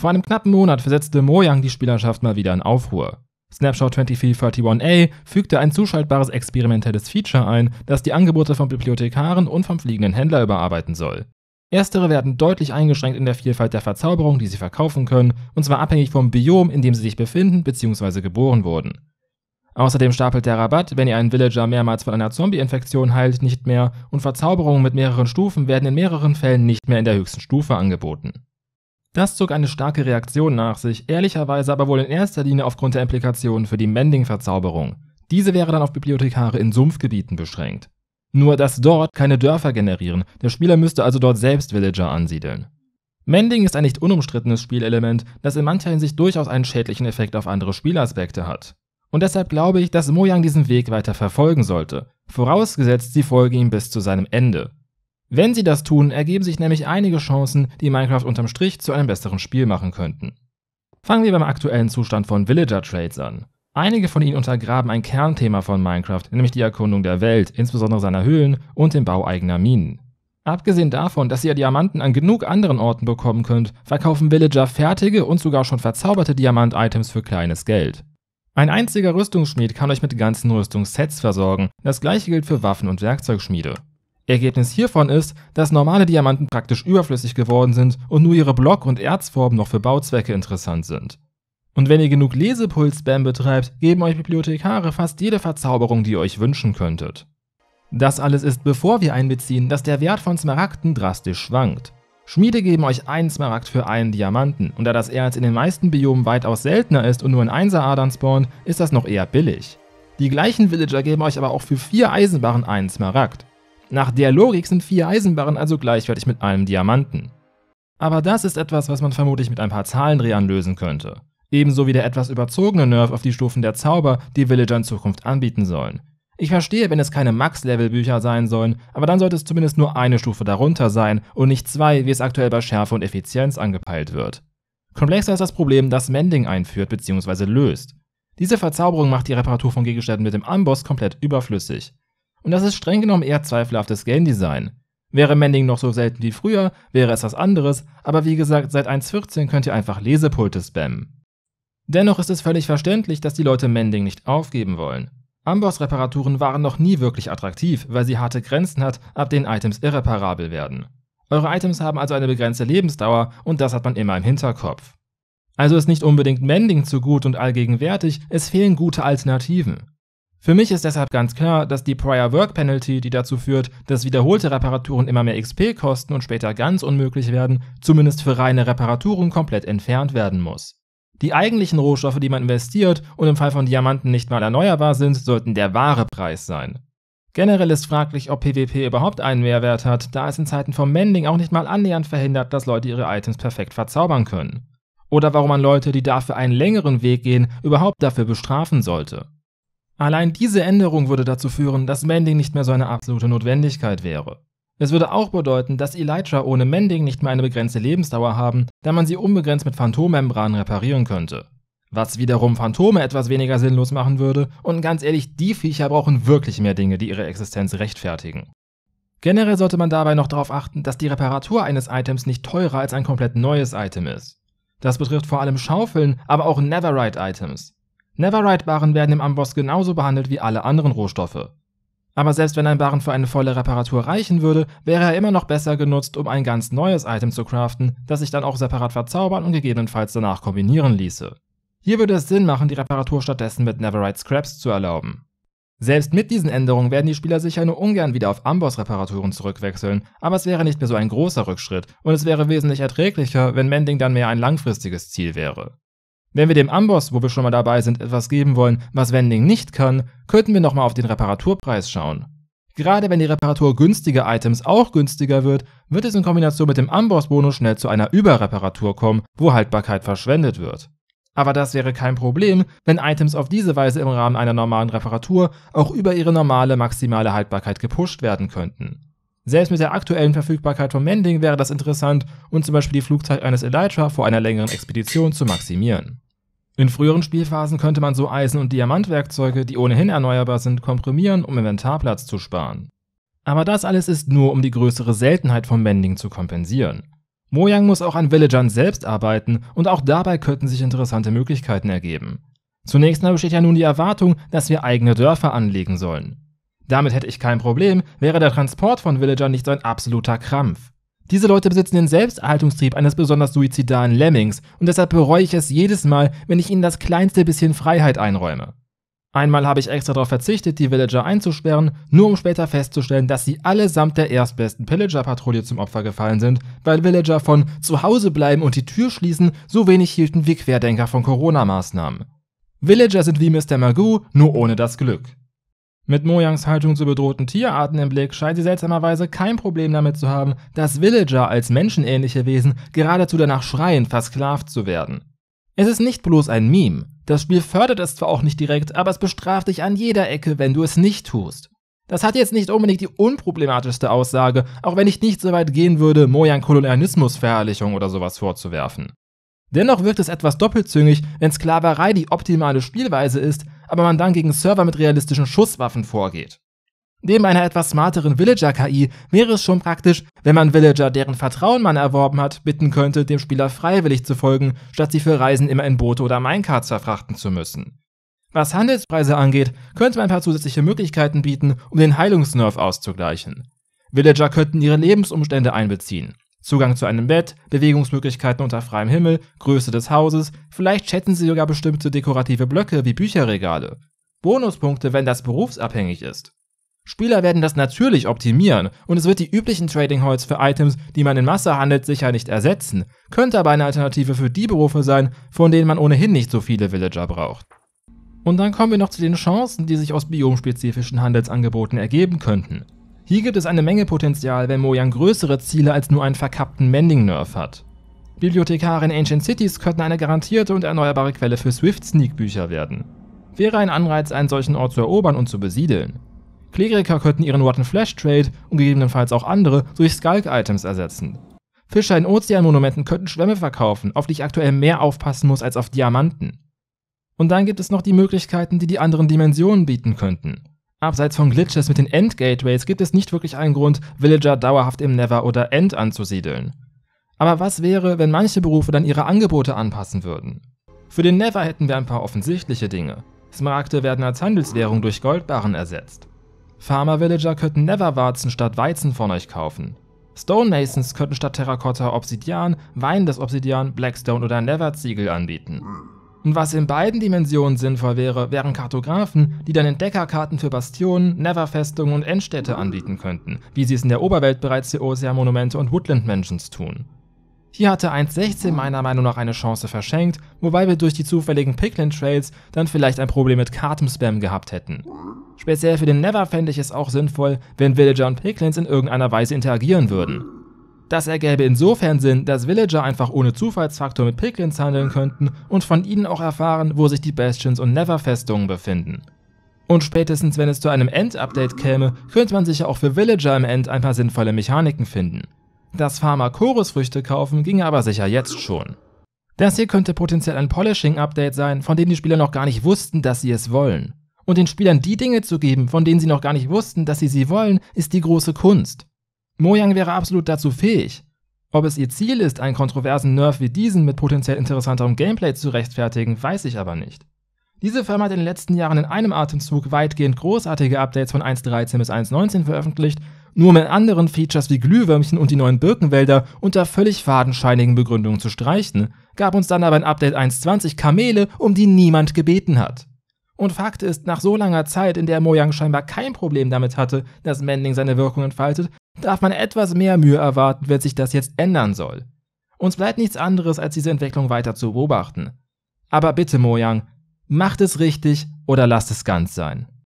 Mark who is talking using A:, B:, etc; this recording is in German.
A: Vor einem knappen Monat versetzte Mojang die Spielerschaft mal wieder in Aufruhr. Snapshot 2431a fügte ein zuschaltbares experimentelles Feature ein, das die Angebote von Bibliothekaren und vom fliegenden Händler überarbeiten soll. Erstere werden deutlich eingeschränkt in der Vielfalt der Verzauberung, die sie verkaufen können, und zwar abhängig vom Biom, in dem sie sich befinden bzw. geboren wurden. Außerdem stapelt der Rabatt, wenn ihr einen Villager mehrmals von einer Zombie-Infektion heilt, nicht mehr, und Verzauberungen mit mehreren Stufen werden in mehreren Fällen nicht mehr in der höchsten Stufe angeboten. Das zog eine starke Reaktion nach sich, ehrlicherweise aber wohl in erster Linie aufgrund der Implikationen für die Mending-Verzauberung. Diese wäre dann auf Bibliothekare in Sumpfgebieten beschränkt. Nur, dass dort keine Dörfer generieren, der Spieler müsste also dort selbst Villager ansiedeln. Mending ist ein nicht unumstrittenes Spielelement, das in mancher Hinsicht durchaus einen schädlichen Effekt auf andere Spielaspekte hat. Und deshalb glaube ich, dass Mojang diesen Weg weiter verfolgen sollte, vorausgesetzt sie folgen ihm bis zu seinem Ende. Wenn sie das tun, ergeben sich nämlich einige Chancen, die Minecraft unterm Strich zu einem besseren Spiel machen könnten. Fangen wir beim aktuellen Zustand von Villager Trades an. Einige von ihnen untergraben ein Kernthema von Minecraft, nämlich die Erkundung der Welt, insbesondere seiner Höhlen und den Bau eigener Minen. Abgesehen davon, dass ihr Diamanten an genug anderen Orten bekommen könnt, verkaufen Villager fertige und sogar schon verzauberte Diamant-Items für kleines Geld. Ein einziger Rüstungsschmied kann euch mit ganzen Rüstungssets versorgen, das gleiche gilt für Waffen und Werkzeugschmiede. Ergebnis hiervon ist, dass normale Diamanten praktisch überflüssig geworden sind und nur ihre Block- und Erzformen noch für Bauzwecke interessant sind. Und wenn ihr genug Lesepuls-Spam betreibt, geben euch Bibliothekare fast jede Verzauberung, die ihr euch wünschen könntet. Das alles ist bevor wir einbeziehen, dass der Wert von Smaragden drastisch schwankt. Schmiede geben euch einen Smaragd für einen Diamanten, und da das Erz in den meisten Biomen weitaus seltener ist und nur in Einseradern spawnt, ist das noch eher billig. Die gleichen Villager geben euch aber auch für vier Eisenbarren einen Smaragd. Nach der Logik sind vier Eisenbarren also gleichwertig mit einem Diamanten. Aber das ist etwas, was man vermutlich mit ein paar Zahlendrehern lösen könnte. Ebenso wie der etwas überzogene Nerf auf die Stufen der Zauber, die Villager in Zukunft anbieten sollen. Ich verstehe, wenn es keine Max-Level-Bücher sein sollen, aber dann sollte es zumindest nur eine Stufe darunter sein und nicht zwei, wie es aktuell bei Schärfe und Effizienz angepeilt wird. Komplexer ist das Problem, das Mending einführt bzw. löst. Diese Verzauberung macht die Reparatur von Gegenständen mit dem Amboss komplett überflüssig. Und das ist streng genommen eher zweifelhaftes Game Design. Wäre Mending noch so selten wie früher, wäre es was anderes, aber wie gesagt, seit 1.14 könnt ihr einfach Lesepulte spammen. Dennoch ist es völlig verständlich, dass die Leute Mending nicht aufgeben wollen. Amboss-Reparaturen waren noch nie wirklich attraktiv, weil sie harte Grenzen hat, ab denen Items irreparabel werden. Eure Items haben also eine begrenzte Lebensdauer und das hat man immer im Hinterkopf. Also ist nicht unbedingt Mending zu gut und allgegenwärtig, es fehlen gute Alternativen. Für mich ist deshalb ganz klar, dass die Prior Work Penalty, die dazu führt, dass wiederholte Reparaturen immer mehr XP kosten und später ganz unmöglich werden, zumindest für reine Reparaturen komplett entfernt werden muss. Die eigentlichen Rohstoffe, die man investiert und im Fall von Diamanten nicht mal erneuerbar sind, sollten der wahre Preis sein. Generell ist fraglich, ob PvP überhaupt einen Mehrwert hat, da es in Zeiten vom Mending auch nicht mal annähernd verhindert, dass Leute ihre Items perfekt verzaubern können. Oder warum man Leute, die dafür einen längeren Weg gehen, überhaupt dafür bestrafen sollte. Allein diese Änderung würde dazu führen, dass Mending nicht mehr so eine absolute Notwendigkeit wäre. Es würde auch bedeuten, dass Elytra ohne Mending nicht mehr eine begrenzte Lebensdauer haben, da man sie unbegrenzt mit Phantommembranen reparieren könnte. Was wiederum Phantome etwas weniger sinnlos machen würde, und ganz ehrlich, die Viecher brauchen wirklich mehr Dinge, die ihre Existenz rechtfertigen. Generell sollte man dabei noch darauf achten, dass die Reparatur eines Items nicht teurer als ein komplett neues Item ist. Das betrifft vor allem Schaufeln, aber auch Netherite-Items. Neverride-Barren werden im Amboss genauso behandelt wie alle anderen Rohstoffe. Aber selbst wenn ein Barren für eine volle Reparatur reichen würde, wäre er immer noch besser genutzt, um ein ganz neues Item zu craften, das sich dann auch separat verzaubern und gegebenenfalls danach kombinieren ließe. Hier würde es Sinn machen, die Reparatur stattdessen mit Neverite Scraps zu erlauben. Selbst mit diesen Änderungen werden die Spieler sicher nur ungern wieder auf Amboss-Reparaturen zurückwechseln, aber es wäre nicht mehr so ein großer Rückschritt und es wäre wesentlich erträglicher, wenn Mending dann mehr ein langfristiges Ziel wäre. Wenn wir dem Amboss, wo wir schon mal dabei sind, etwas geben wollen, was Wending nicht kann, könnten wir nochmal auf den Reparaturpreis schauen. Gerade wenn die Reparatur günstiger Items auch günstiger wird, wird es in Kombination mit dem Amboss-Bonus schnell zu einer Überreparatur kommen, wo Haltbarkeit verschwendet wird. Aber das wäre kein Problem, wenn Items auf diese Weise im Rahmen einer normalen Reparatur auch über ihre normale maximale Haltbarkeit gepusht werden könnten. Selbst mit der aktuellen Verfügbarkeit von Mending wäre das interessant, um zum Beispiel die Flugzeit eines Elytra vor einer längeren Expedition zu maximieren. In früheren Spielphasen könnte man so Eisen- und Diamantwerkzeuge, die ohnehin erneuerbar sind, komprimieren, um Inventarplatz zu sparen. Aber das alles ist nur, um die größere Seltenheit von Mending zu kompensieren. Mojang muss auch an Villagern selbst arbeiten und auch dabei könnten sich interessante Möglichkeiten ergeben. Zunächst mal besteht ja nun die Erwartung, dass wir eigene Dörfer anlegen sollen. Damit hätte ich kein Problem, wäre der Transport von Villagern nicht so ein absoluter Krampf. Diese Leute besitzen den Selbsterhaltungstrieb eines besonders suizidalen Lemmings und deshalb bereue ich es jedes Mal, wenn ich ihnen das kleinste bisschen Freiheit einräume. Einmal habe ich extra darauf verzichtet, die Villager einzusperren, nur um später festzustellen, dass sie allesamt der erstbesten Pillager-Patrouille zum Opfer gefallen sind, weil Villager von zu Hause bleiben und die Tür schließen so wenig hielten wie Querdenker von Corona-Maßnahmen. Villager sind wie Mr. Magoo, nur ohne das Glück. Mit Mojangs Haltung zu bedrohten Tierarten im Blick scheint sie seltsamerweise kein Problem damit zu haben, dass Villager als menschenähnliche Wesen geradezu danach schreien, versklavt zu werden. Es ist nicht bloß ein Meme. Das Spiel fördert es zwar auch nicht direkt, aber es bestraft dich an jeder Ecke, wenn du es nicht tust. Das hat jetzt nicht unbedingt die unproblematischste Aussage, auch wenn ich nicht so weit gehen würde, Mojang Kolonialismusverherrlichung oder sowas vorzuwerfen. Dennoch wirkt es etwas doppelzüngig, wenn Sklaverei die optimale Spielweise ist, aber man dann gegen Server mit realistischen Schusswaffen vorgeht. Neben einer etwas smarteren Villager-KI wäre es schon praktisch, wenn man Villager, deren Vertrauen man erworben hat, bitten könnte, dem Spieler freiwillig zu folgen, statt sie für Reisen immer in Boote oder Minecarts verfrachten zu müssen. Was Handelspreise angeht, könnte man ein paar zusätzliche Möglichkeiten bieten, um den Heilungsnerv auszugleichen. Villager könnten ihre Lebensumstände einbeziehen. Zugang zu einem Bett, Bewegungsmöglichkeiten unter freiem Himmel, Größe des Hauses, vielleicht schätzen Sie sogar bestimmte dekorative Blöcke wie Bücherregale. Bonuspunkte, wenn das berufsabhängig ist. Spieler werden das natürlich optimieren und es wird die üblichen Trading Halls für Items, die man in Masse handelt, sicher nicht ersetzen, könnte aber eine Alternative für die Berufe sein, von denen man ohnehin nicht so viele Villager braucht. Und dann kommen wir noch zu den Chancen, die sich aus biomspezifischen Handelsangeboten ergeben könnten. Hier gibt es eine Menge Potenzial, wenn Mojang größere Ziele als nur einen verkappten Mending-Nerf hat. Bibliothekare in Ancient Cities könnten eine garantierte und erneuerbare Quelle für Swift-Sneak-Bücher werden. Wäre ein Anreiz, einen solchen Ort zu erobern und zu besiedeln. Kleriker könnten ihren Rotten Flash Trade und gegebenenfalls auch andere durch Skulk-Items ersetzen. Fischer in Ozeanmonumenten könnten Schwämme verkaufen, auf die ich aktuell mehr aufpassen muss als auf Diamanten. Und dann gibt es noch die Möglichkeiten, die die anderen Dimensionen bieten könnten. Abseits von Glitches mit den End-Gateways gibt es nicht wirklich einen Grund, Villager dauerhaft im Never oder End anzusiedeln. Aber was wäre, wenn manche Berufe dann ihre Angebote anpassen würden? Für den Never hätten wir ein paar offensichtliche Dinge. Smaragde werden als Handelswährung durch Goldbarren ersetzt. Farmer-Villager könnten Never-Warzen statt Weizen von euch kaufen. Stonemasons könnten statt Terrakotta Obsidian, Wein des Obsidian, Blackstone oder Never-Ziegel anbieten. Und was in beiden Dimensionen sinnvoll wäre, wären Kartografen, die dann Entdeckerkarten für Bastionen, Neverfestungen und Endstädte anbieten könnten, wie sie es in der Oberwelt bereits für Ozea-Monumente und Woodland Mansions tun. Hier hatte 1.16 meiner Meinung nach eine Chance verschenkt, wobei wir durch die zufälligen Picklin Trails dann vielleicht ein Problem mit Kartenspam gehabt hätten. Speziell für den Never fände ich es auch sinnvoll, wenn Villager und Picklins in irgendeiner Weise interagieren würden. Das ergäbe insofern Sinn, dass Villager einfach ohne Zufallsfaktor mit Piglins handeln könnten und von ihnen auch erfahren, wo sich die Bastions und Never-Festungen befinden. Und spätestens wenn es zu einem End-Update käme, könnte man sicher auch für Villager im End ein paar sinnvolle Mechaniken finden. Das pharmakorus Chorusfrüchte kaufen ginge aber sicher jetzt schon. Das hier könnte potenziell ein Polishing-Update sein, von dem die Spieler noch gar nicht wussten, dass sie es wollen. Und den Spielern die Dinge zu geben, von denen sie noch gar nicht wussten, dass sie sie wollen, ist die große Kunst. Mojang wäre absolut dazu fähig. Ob es ihr Ziel ist, einen kontroversen Nerf wie diesen mit potenziell interessanterem Gameplay zu rechtfertigen, weiß ich aber nicht. Diese Firma hat in den letzten Jahren in einem Atemzug weitgehend großartige Updates von 1.13 bis 1.19 veröffentlicht, nur um in anderen Features wie Glühwürmchen und die neuen Birkenwälder unter völlig fadenscheinigen Begründungen zu streichen, gab uns dann aber ein Update 1.20 Kamele, um die niemand gebeten hat. Und Fakt ist, nach so langer Zeit, in der Mojang scheinbar kein Problem damit hatte, dass Mending seine Wirkung entfaltet, darf man etwas mehr Mühe erwarten, wenn sich das jetzt ändern soll. Uns bleibt nichts anderes, als diese Entwicklung weiter zu beobachten. Aber bitte, Mojang, macht es richtig oder lasst es ganz sein.